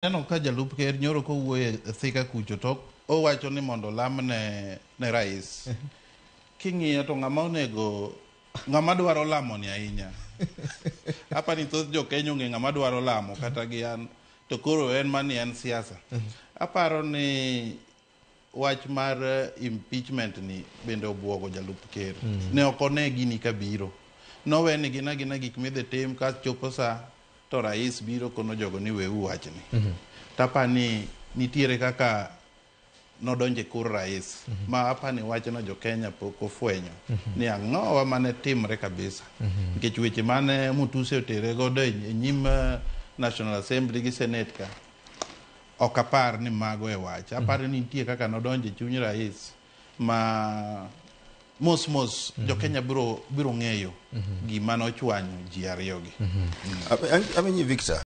neno ka jalup ker nyoro kowuoye thika kucho to owacho ni mondo lam ne, ne rais king'iyo to ng'ama onego ng'ama dwaro lamo ni ahinya apa ni thoth jokenya ong'e ng'ama dwaro lamo kata gi an to koro en mani en siasa aparo ni wach mar impeachment ni bende obuogo jalup ker mm. ne ok one gini kabiro nowe ni gina gina gik midhi tim ka chopo saa to rais biro kono jogo ni weu wachni mm -hmm. tapani nitiere kaka nodonje kur rais mm -hmm. ma apani wachno jo kenya pok ofwenyo mm -hmm. ni ang'owa mane timre kabisa mhm. nikech mm -hmm. weche mane mutuse otere godo e nyim eh, national assembly gi senate ka ok apar ni mago e wach mhm. apar mm -hmm. ni nitie kaka nodonje chuny rais ma mos mos mm -hmm. jokenya biro biro ng'eyo mm -hmm. gima nochwanyo ji ariyogi mhm. mm -hmm. mm -hmm. amenyi victor